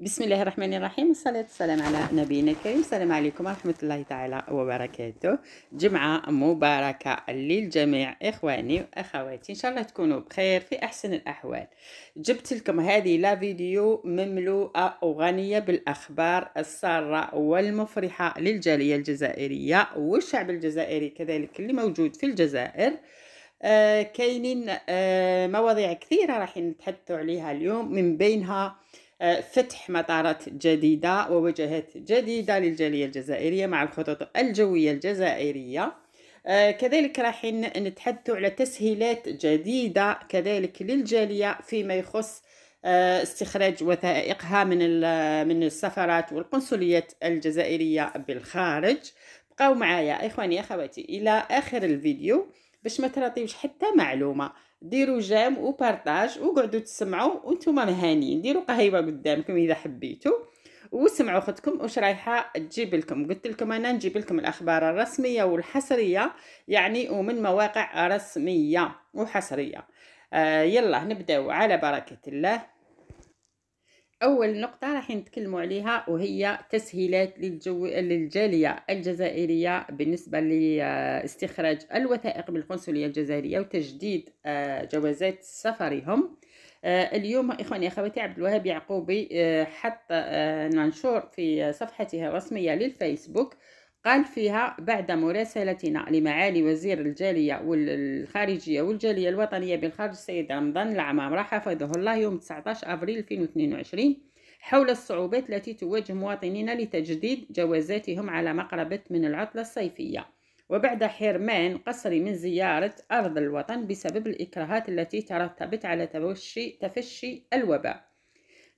بسم الله الرحمن الرحيم والصلاة والسلام على نبينا الكريم السلام عليكم ورحمة الله تعالى وبركاته جمعة مباركة للجميع إخواني وأخواتي إن شاء الله تكونوا بخير في أحسن الأحوال جبت لكم هذه لا فيديو مملوءة وغنية بالأخبار السارة والمفرحة للجالية الجزائرية والشعب الجزائري كذلك اللي موجود في الجزائر آه كاينين آه مواضيع كثيرة راح نتحدث عليها اليوم من بينها فتح مطارات جديدة ووجهات جديدة للجالية الجزائرية مع الخطوط الجوية الجزائرية آه، كذلك راح نتحدث على تسهيلات جديدة كذلك للجالية فيما يخص آه، استخراج وثائقها من من السفرات والقنصليات الجزائرية بالخارج بقاو معايا اخواني اخواتي الى اخر الفيديو باش ما تراطيوش حتى معلومه ديروا جام وبارطاج وقعدوا تسمعوا وانتم مهانيين ديروا قهيوه قدامكم اذا حبيتوا وسمعوا خدكم واش رايحه تجيب لكم قلت لكم انا نجيب لكم الاخبار الرسميه والحصريه يعني ومن مواقع رسميه وحصريه آه يلا نبداو على بركه الله أول نقطة راح نتكلموا عليها وهي تسهيلات للجو... للجالية الجزائرية بالنسبة لاستخراج الوثائق بالقنصلية الجزائرية وتجديد آه، جوازات سفرهم آه، اليوم إخواني أخواتي عبد الوهاب يعقوبي آه، حط منشور في صفحته الرسمية للفيسبوك قال فيها بعد مراسلتنا لمعالي وزير الجالية والخارجية والجالية الوطنية بالخارج السيد رمضان العمامرة حفظه الله يوم 19 أبريل 2022 حول الصعوبات التي تواجه مواطنينا لتجديد جوازاتهم على مقربة من العطلة الصيفية وبعد حرمان قصري من زيارة أرض الوطن بسبب الإكراهات التي ترتبت على تفشي, تفشي الوباء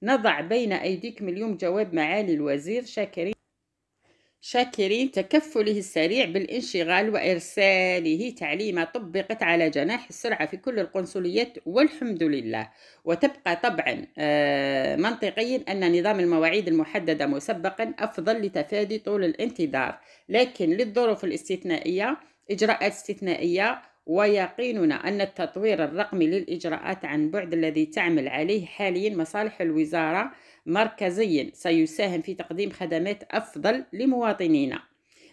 نضع بين أيديكم اليوم جواب معالي الوزير شاكرين شاكرين تكفله السريع بالانشغال وإرساله تعليمة طبقت على جناح السرعة في كل القنصليات والحمد لله وتبقى طبعا آه، منطقيا أن نظام المواعيد المحددة مسبقا أفضل لتفادي طول الانتظار لكن للظروف الاستثنائية إجراءات استثنائية ويقيننا أن التطوير الرقمي للإجراءات عن بعد الذي تعمل عليه حاليا مصالح الوزارة مركزيا سيساهم في تقديم خدمات أفضل لمواطنينا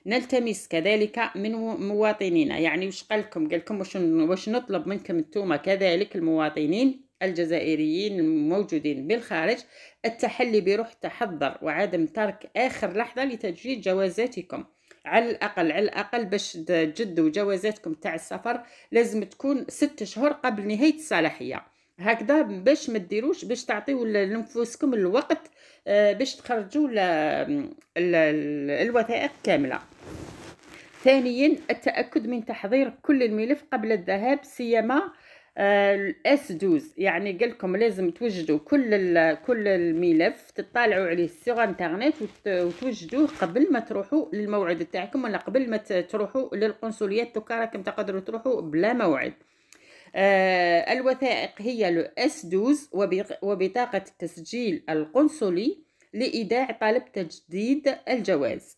نلتمس كذلك من مواطنينا يعني واش قالكم قالكم واش واش نطلب منكم انتوما كذلك المواطنين الجزائريين الموجودين بالخارج التحلي بروح تحضر وعدم ترك آخر لحظة لتجديد جوازاتكم على الأقل على الأقل باش تجدوا جوازاتكم تاع السفر لازم تكون ست شهور قبل نهاية الصلاحية هكذا باش ما ديروش باش تعطيو لنفوسكم الوقت آه، باش تخرجوا الوثائق كامله ثانيا التاكد من تحضير كل الملف قبل الذهاب سيما آه، الاس دوز يعني قال لكم لازم توجدوا كل كل الملف تطالعوا عليه سيغ انترنت وتوجدوه قبل ما تروحوا للموعد تاعكم ولا قبل ما تروحوا للقنصليات دوكا راكم تقدروا تروحوا بلا موعد آه، الوثائق هي لو اس دوز وبطاقة التسجيل القنصلي لإيداع طلب تجديد الجواز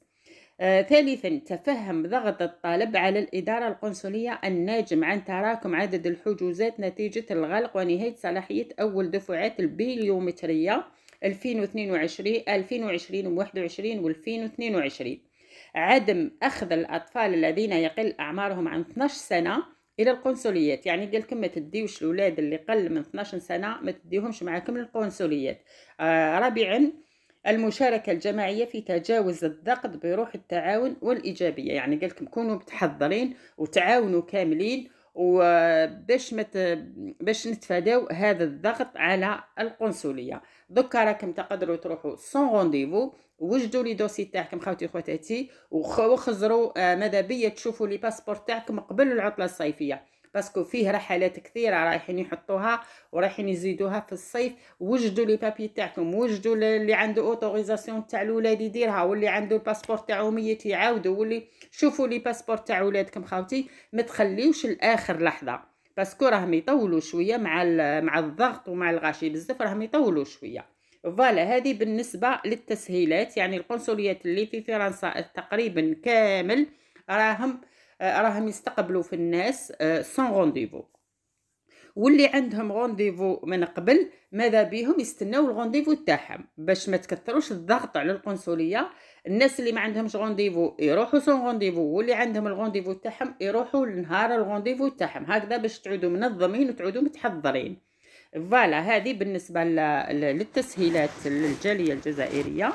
آه، ثالثا تفهم ضغط الطالب على الإدارة القنصلية الناجم عن تراكم عدد الحجوزات نتيجة الغلق ونهاية صلاحية أول دفعات البليومترية 2022 2020 و 2021 و2022 عدم أخذ الأطفال الذين يقل أعمارهم عن 12 سنة الى القنصليات يعني قال لكم ما تديوش الاولاد اللي قل من 12 سنه ما تديهمش معاكم للقنصليات آه رابعا المشاركة الجماعية في تجاوز الضغط بروح التعاون والإيجابية يعني قال لكم كونوا متحضرين وتعاونوا كاملين وباش آه، مت باش نتفاداو هذا الضغط على القنصليه دوكا راكم تقدروا تروحوا سون رونديفو وجدوا لي دوسي تاعكم خاوتي خواتاتي وخزروا آه، ماذا بيا تشوفوا لي باسبور تاعكم قبل العطله الصيفيه باسكو فيه رحلات كثيره رايحين يحطوها ورايحين يزيدوها في الصيف وجدوا لي بابي تاعكم وجدوا اللي عنده اوتوريزاسيون تاع الولاد يديرها واللي عنده الباسبور تاعهم يعاودوا واللي شوفوا لي باسبور تاع ولادكم خاوتي ما تخليوش لاخر لحظه باسكو راهم يطولوا شويه مع مع الضغط ومع الغاشي بزاف راهم يطولوا شويه فوالا هذه بالنسبه للتسهيلات يعني القنصليات اللي في فرنسا تقريبا كامل راهم آه، راهم يستقبلوا في الناس سون آه، رونديفو واللي عندهم رونديفو من قبل ماذا بيهم يستناو الرونديفو تاعهم باش ما تكثروش الضغط على القنصليه الناس اللي ما عندهمش رونديفو يروحوا سون رونديفو واللي عندهم الرونديفو تاعهم يروحوا لنهار الرونديفو تاعهم هكذا باش تعودوا منظمين وتعودوا متحضرين فوالا هذه بالنسبه للتسهيلات للجاليه الجزائريه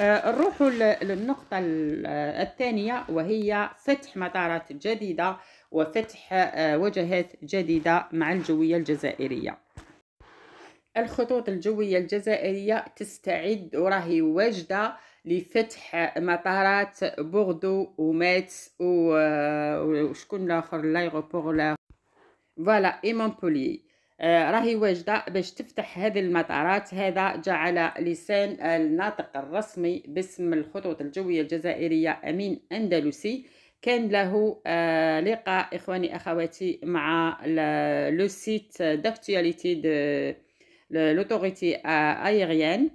آه، نروحوا للنقطة الثانية وهي فتح مطارات جديدة وفتح آه، وجهات جديدة مع الجوية الجزائرية الخطوط الجوية الجزائرية تستعد وراهي واجدة لفتح مطارات بوردو وماتس وشكون لاخر لايغوبور لا فوالا اي مونبوليي آه، راهي واجده باش تفتح هذه المطارات هذا جعل لسان الناطق الرسمي باسم الخطوط الجويه الجزائريه امين اندلسي كان له آه، لقاء اخواني اخواتي مع لو سيت داكتواليتي دو لوتوريتي ايريان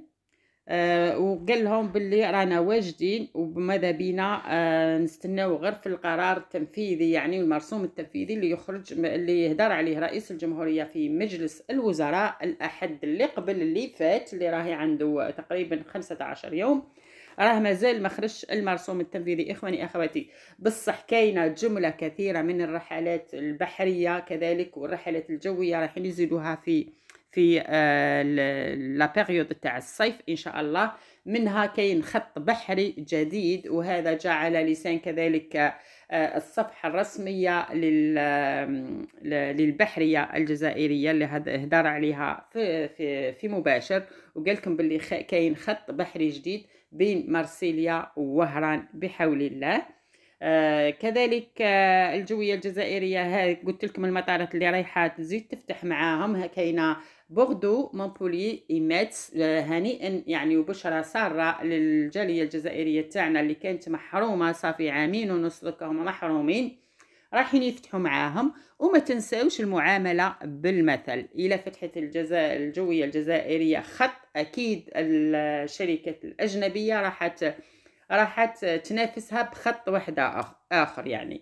آه، وقال لهم باللي رانا واجدين وماذا بينا آه، نستناو غير في القرار التنفيذي يعني المرسوم التنفيذي اللي يخرج اللي يهدر عليه رئيس الجمهوريه في مجلس الوزراء الاحد اللي قبل اللي فات اللي راهي عنده تقريبا 15 يوم راه مازال ما خرجش المرسوم التنفيذي اخواني اخواتي بصح كاينه جمله كثيره من الرحلات البحريه كذلك والرحلات الجويه راح يزيدوها في في آه، لا بيريود تاع الصيف ان شاء الله منها كاين خط بحري جديد وهذا جعل لسان كذلك آه، الصفحة الرسمية للبحرية الجزائرية اللي هدار عليها في, في, مباشر وقال لكم باللي كاين خط بحري جديد بين مارسيليا ووهران بحول الله آه كذلك آه الجويه الجزائريه قلت لكم المطارات اللي رايحه تزيد تفتح معاهم كاينه بوردو مونبولي ميتس هنيئا آه، يعني وبشره سارة للجالية الجزائرية تاعنا اللي كانت محرومة صافي عامين ونص هما محرومين رايحين يفتحوا معاهم وما تنساوش المعاملة بالمثل إلا فتحت الجزائر الجوية الجزائرية خط أكيد الشركات الأجنبية راحت راحت تنافسها بخط واحده آخر يعني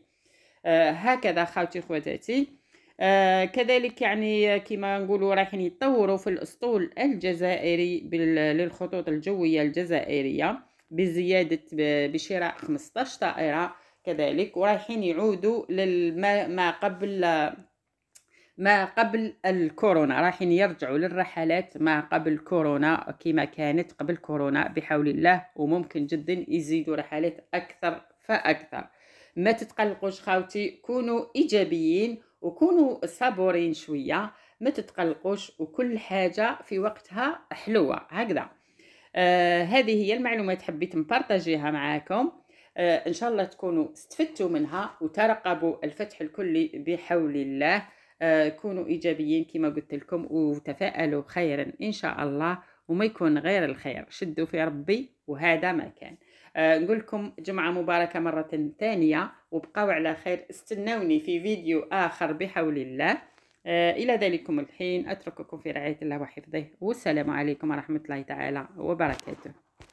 آه، هكذا خاوتي خواتاتي آه كذلك يعني كما نقولوا رايحين يتطوروا في الاسطول الجزائري للخطوط الجويه الجزائريه بزياده بشراء 15 طائره كذلك ورايحين يعودوا لما قبل ما قبل الكورونا رايحين يرجعوا للرحلات ما قبل كورونا كما كانت قبل كورونا بحول الله وممكن جدا يزيدوا رحلات اكثر فاكثر ما تتقلقوش خاوتي كونوا ايجابيين وكونوا صبورين شويه ما تتقلقوش وكل حاجه في وقتها حلوه هكذا آه هذه هي المعلومات حبيت نبارطاجيها معاكم آه ان شاء الله تكونوا استفدتوا منها وترقبوا الفتح الكلي بحول الله آه كونوا ايجابيين كما قلت لكم وتفائلوا خيرا ان شاء الله وما يكون غير الخير شدوا في ربي وهذا ما كان آه نقول لكم جمعة مباركة مرة ثانية وبقاو على خير استنوني في فيديو آخر بحول الله آه إلى ذلكم الحين أترككم في رعاية الله وحفظه والسلام عليكم ورحمة الله تعالى وبركاته